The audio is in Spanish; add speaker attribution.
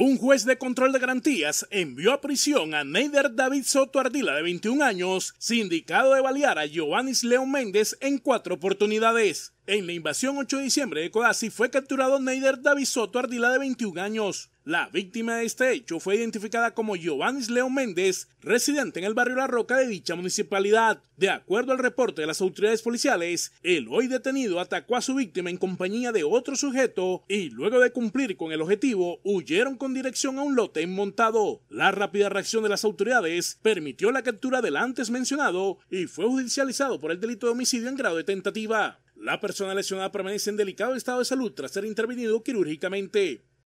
Speaker 1: Un juez de control de garantías envió a prisión a Neider David Soto Ardila, de 21 años, sindicado de balear a Giovannis León Méndez en cuatro oportunidades. En la invasión 8 de diciembre de Codazzi fue capturado Neider David Soto Ardila, de 21 años. La víctima de este hecho fue identificada como Giovanni Leo Méndez, residente en el barrio La Roca de dicha municipalidad. De acuerdo al reporte de las autoridades policiales, el hoy detenido atacó a su víctima en compañía de otro sujeto y luego de cumplir con el objetivo huyeron con dirección a un lote inmontado. La rápida reacción de las autoridades permitió la captura del antes mencionado y fue judicializado por el delito de homicidio en grado de tentativa. La persona lesionada permanece en delicado estado de salud tras ser intervenido quirúrgicamente.